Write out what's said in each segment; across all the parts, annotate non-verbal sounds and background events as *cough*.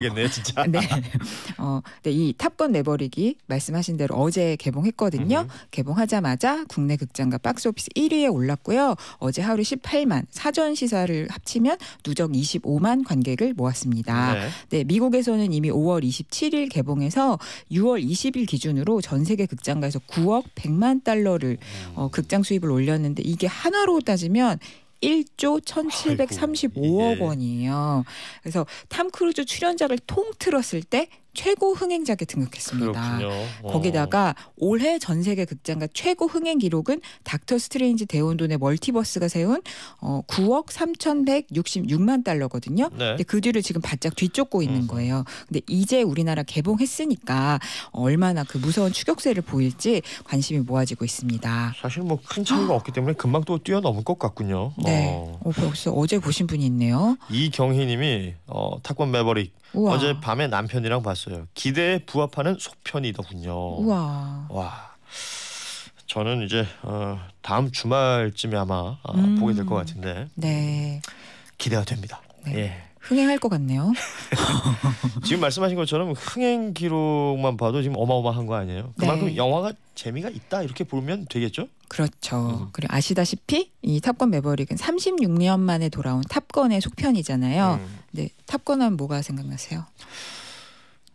겠네 진짜. 네. 어, 네, 이 탑건 내버리기 말씀하신 대로 어제 개봉했거든요. 음 개봉하자마자 국내 극장과 박스오피스 1위에 올랐고요. 어제 하루 18만 사전 시사를 합치면 누적 25만 관객을 모았습니다. 네. 네 미국에서는 이미 5월 27일 개봉해서 6월 20일 기준으로 전 세계 극장가에서 9억 100만 달러를 음. 어, 극장 수입을 올렸는데 이게 하나로 따지면 1조 1,735억 아이고, 예. 원이에요. 그래서 탐 크루즈 출연작을 통틀었을 때 최고 흥행작에 등극했습니다. 어. 거기다가 올해 전 세계 극장가 최고 흥행 기록은 닥터 스트레인지 대원돈의 멀티버스가 세운 어, 9억 3,166만 달러거든요. 네. 근데 그 뒤를 지금 바짝 뒤쫓고 있는 음. 거예요. 근데 이제 우리나라 개봉했으니까 얼마나 그 무서운 추격세를 보일지 관심이 모아지고 있습니다. 사실 뭐 큰 차이가 없기 때문에 금방 또 뛰어넘을 것 같군요. 네. 어. 어, 벌써 어제 보신 분이 있네요. 이경희님이 어, 타권 매버릭 우와. 어제 밤에 남편이랑 봤어요. 기대에 부합하는 속편이더군요. 우와. 와. 저는 이제 어, 다음 주말쯤에 아마 어, 음. 보게 될 것 같은데. 네. 기대가 됩니다. 네. 예. 흥행할 것 같네요. *laughs* 지금 말씀하신 것처럼 흥행 기록만 봐도 지금 어마어마한 거 아니에요? 그만큼 네. 영화가 재미가 있다 이렇게 보면 되겠죠? 그렇죠. 음. 그리고 아시다시피 이 탑건 매버릭은 36년 만에 돌아온 탑건의 속편이잖아요. 음. 네, 탑건하면 뭐가 생각나세요?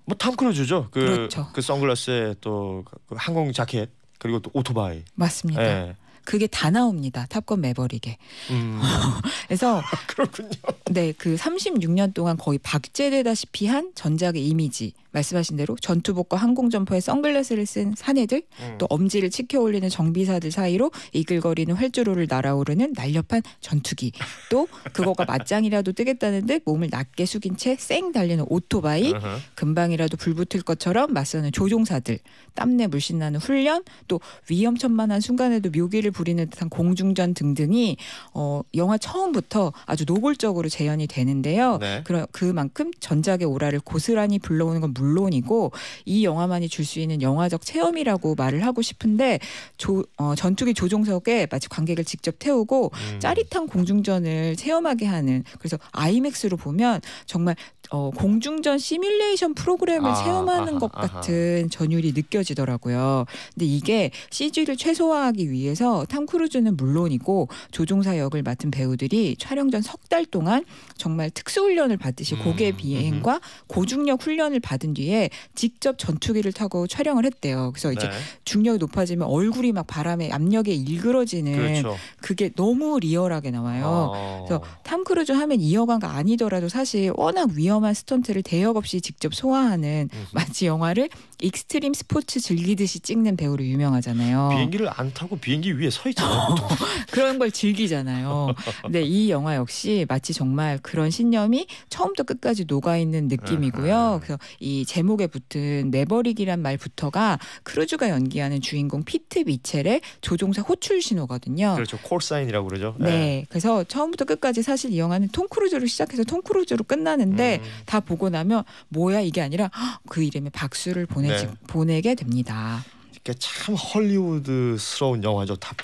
뭐탐 크루즈죠. 그, 그렇죠. 그 선글라스에 또 그 항공 자켓 그리고 또 오토바이. 맞습니다. 예. 그게 다 나옵니다. 탑건 매버릭에. 음. *laughs* 그래서 *laughs* 아, 그렇군요. 네, 그 36년 동안 거의 박제되다시피 한 전작의 이미지. 말씀하신 대로 전투복과 항공 점퍼에 선글라스를 쓴 사내들, 음. 또 엄지를 치켜 올리는 정비사들 사이로 이글거리는 활주로를 날아오르는 날렵한 전투기, 또 그거가 맞짱이라도 뜨겠다는 듯 몸을 낮게 숙인 채 쌩 달리는 오토바이, 금방이라도 불붙을 것처럼 맞서는 조종사들, 땀내 물씬 나는 훈련, 또 위험천만한 순간에도 묘기를 시비를 부리는 듯한 공중전 등등이 어, 영화 처음부터 아주 노골적으로 재현이 되는데요. 네. 그런 그만큼 전작의 오라를 고스란히 불러오는 건 물론이고 이 영화만이 줄 수 있는 영화적 체험이라고 말을 하고 싶은데 조, 어, 전투기 조종석에 마치 관객을 직접 태우고 음. 짜릿한 공중전을 체험하게 하는 그래서 아이맥스로 보면 정말 어, 공중전 시뮬레이션 프로그램을 아, 체험하는 아하, 것 같은 전율이 느껴지더라고요. 근데 이게 CG를 최소화하기 위해서 탐 크루즈는 물론이고 조종사 역을 맡은 배우들이 촬영 전 석 달 동안 정말 특수 훈련을 받듯이 음, 고개 음, 비행과 음. 고중력 훈련을 받은 뒤에 직접 전투기를 타고 촬영을 했대요. 그래서 이제 네. 중력이 높아지면 얼굴이 막 바람에 압력에 일그러지는 그렇죠. 그게 너무 리얼하게 나와요. 아. 그래서 탐 크루즈 하면 이어관가 아니더라도 사실 워낙 위험한 스턴트를 대역 없이 직접 소화하는 마치 영화를 익스트림 스포츠 즐기듯이 찍는 배우로 유명하잖아요. 비행기를 안 타고 비행기 위 위에 서 있잖아요. 어, *laughs* 그런 걸 즐기잖아요. 근데 이 영화 역시 마치 정말 그런 신념이 처음부터 끝까지 녹아 있는 느낌이고요. 네. 그래서 이 제목에 붙은 내버리기란 말부터가 크루즈가 연기하는 주인공 피트 미첼의 조종사 호출 신호거든요. 그렇죠. 콜사인이라고 그러죠. 네. 네. 그래서 처음부터 끝까지 사실 이 영화는 톰 크루즈로 시작해서 톰 크루즈로 끝나는데 음. 다 보고 나면 뭐야 이게 아니라 그 이름에 박수를 보내 네. 보내게 됩니다. 쉽게 참 헐리우드스러운 영화죠. 탑